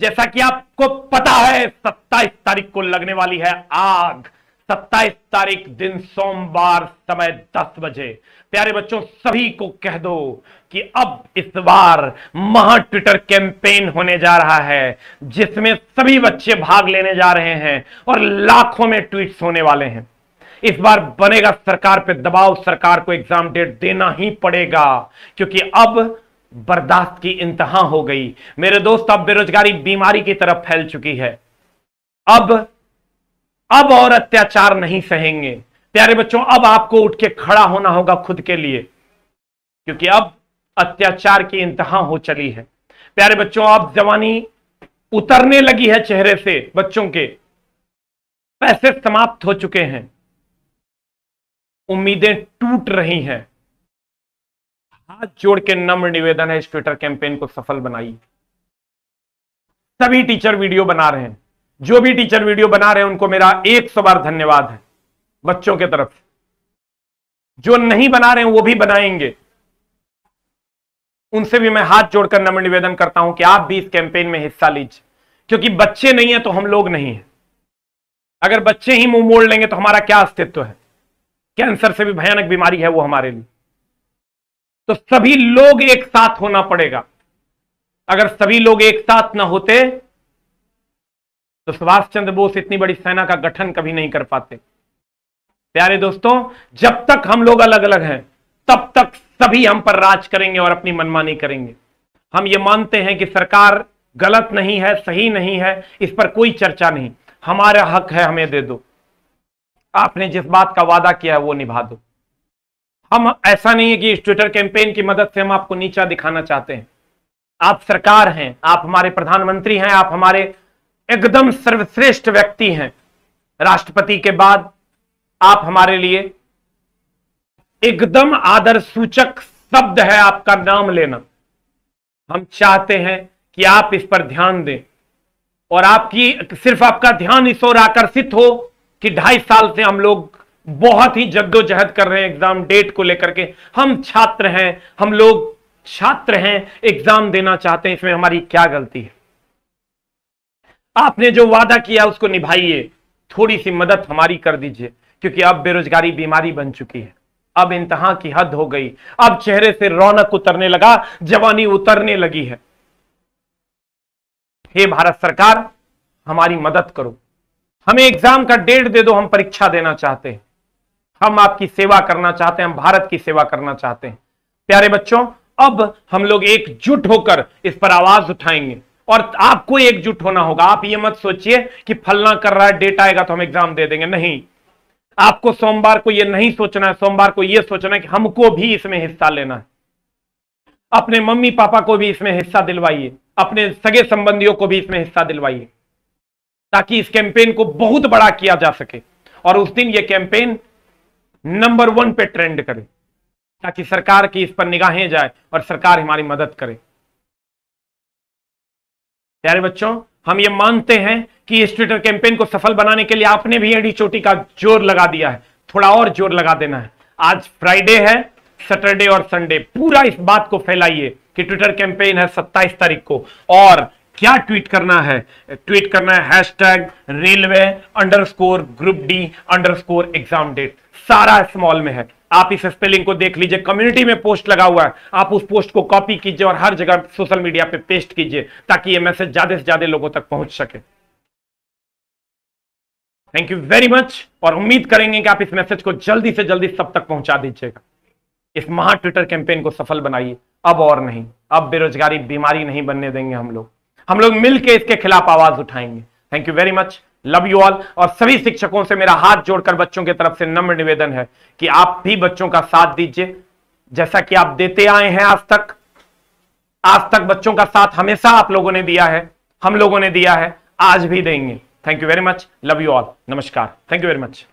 जैसा कि आपको पता है 27 तारीख को लगने वाली है आग 27 तारीख दिन सोमवार समय 10 बजे प्यारे बच्चों सभी को कह दो कि अब इस बार महा ट्विटर कैंपेन होने जा रहा है जिसमें सभी बच्चे भाग लेने जा रहे हैं और लाखों में ट्वीट्स होने वाले हैं इस बार बनेगा सरकार पे दबाव सरकार को एग्जाम डेट देना ही पड़ेगा क्योंकि अब बर्दाश्त की इंतहा हो गई मेरे दोस्त अब बेरोजगारी बीमारी की तरफ फैल चुकी है अब अब और अत्याचार नहीं सहेंगे प्यारे बच्चों अब आपको उठ के खड़ा होना होगा खुद के लिए क्योंकि अब अत्याचार की इंतहा हो चली है प्यारे बच्चों अब जवानी उतरने लगी है चेहरे से बच्चों के पैसे समाप्त हो चुके हैं उम्मीदें टूट रही हैं हाथ जोड़ के नम्र निवेदन है इस ट्विटर कैंपेन को सफल बनाइए सभी टीचर वीडियो बना रहे हैं जो भी टीचर वीडियो बना रहे हैं उनको मेरा एक सौ बार धन्यवाद है बच्चों के तरफ जो नहीं बना रहे हैं वो भी बनाएंगे उनसे भी मैं हाथ जोड़कर नम्र निवेदन करता हूं कि आप भी इस कैंपेन में हिस्सा लीजिए क्योंकि बच्चे नहीं है तो हम लोग नहीं है अगर बच्चे ही मुंह मोड़ लेंगे तो हमारा क्या अस्तित्व है कैंसर से भी भयानक बीमारी है वो हमारे लिए तो सभी लोग एक साथ होना पड़ेगा अगर सभी लोग एक साथ ना होते तो सुभाष चंद्र बोस इतनी बड़ी सेना का गठन कभी नहीं कर पाते प्यारे दोस्तों जब तक हम लोग अलग अलग हैं तब तक सभी हम पर राज करेंगे और अपनी मनमानी करेंगे हम ये मानते हैं कि सरकार गलत नहीं है सही नहीं है इस पर कोई चर्चा नहीं हमारा हक है हमें दे दो आपने जिस बात का वादा किया है वो निभा दो हम ऐसा नहीं है कि इस ट्विटर कैंपेन की मदद से हम आपको नीचा दिखाना चाहते हैं आप सरकार हैं आप हमारे प्रधानमंत्री हैं आप हमारे एकदम सर्वश्रेष्ठ व्यक्ति हैं राष्ट्रपति के बाद आप हमारे लिए एकदम आदर सूचक शब्द है आपका नाम लेना हम चाहते हैं कि आप इस पर ध्यान दें और आपकी सिर्फ आपका ध्यान इस ओर आकर्षित हो कि ढाई साल से हम लोग बहुत ही जद्दोजहद कर रहे हैं एग्जाम डेट को लेकर के हम छात्र हैं हम लोग छात्र हैं एग्जाम देना चाहते हैं इसमें हमारी क्या गलती है आपने जो वादा किया उसको निभाइए थोड़ी सी मदद हमारी कर दीजिए क्योंकि अब बेरोजगारी बीमारी बन चुकी है अब इंतहा की हद हो गई अब चेहरे से रौनक उतरने लगा जवानी उतरने लगी है हे भारत सरकार हमारी मदद करो हमें एग्जाम का डेट दे दो हम परीक्षा देना चाहते हैं हम आपकी सेवा करना चाहते हैं हम भारत की सेवा करना चाहते हैं प्यारे बच्चों अब हम लोग एकजुट होकर इस पर आवाज उठाएंगे और आपको एकजुट होना होगा आप ये मत सोचिए कि फलना कर रहा है डेट आएगा तो हम एग्जाम दे देंगे नहीं आपको सोमवार को यह नहीं सोचना है सोमवार को यह सोचना है कि हमको भी इसमें हिस्सा लेना है अपने मम्मी पापा को भी इसमें हिस्सा दिलवाइए अपने सगे संबंधियों को भी इसमें हिस्सा दिलवाइए ताकि इस कैंपेन को बहुत बड़ा किया जा सके और उस दिन यह कैंपेन नंबर वन पे ट्रेंड करें ताकि सरकार की इस पर निगाहें जाए और सरकार हमारी मदद करे प्यारे बच्चों हम ये मानते हैं कि इस ट्विटर कैंपेन को सफल बनाने के लिए आपने भी एडी चोटी का जोर लगा दिया है थोड़ा और जोर लगा देना है आज फ्राइडे है सैटरडे और संडे पूरा इस बात को फैलाइए कि ट्विटर कैंपेन है सत्ताईस तारीख को और क्या ट्वीट करना है ट्वीट करना है hashtag railway underscore group D underscore exam date सारा स्मॉल में है आप इस स्पेलिंग को देख लीजिए कम्युनिटी में पोस्ट लगा हुआ है आप उस पोस्ट को कॉपी कीजिए और हर जगह सोशल मीडिया पे पेस्ट कीजिए ताकि ये मैसेज ज्यादा से ज्यादा लोगों तक पहुंच सके थैंक यू वेरी मच और उम्मीद करेंगे कि आप इस मैसेज को जल्दी से जल्दी सब तक पहुंचा दीजिएगा इस महा ट्विटर कैंपेन को सफल बनाइए अब और नहीं अब बेरोजगारी बीमारी नहीं बनने देंगे हम लोग हम लोग मिलकर इसके खिलाफ आवाज उठाएंगे thank you very much love you all और सभी शिक्षकों से मेरा हाथ जोड़कर बच्चों की तरफ से नम्र निवेदन है कि आप भी बच्चों का साथ दीजिए जैसा कि आप देते आए हैं आज तक आज तक बच्चों का साथ हमेशा आप लोगों ने दिया है हम लोगों ने दिया है आज भी देंगे thank you very much love you all नमस्कार थैंक यू वेरी मच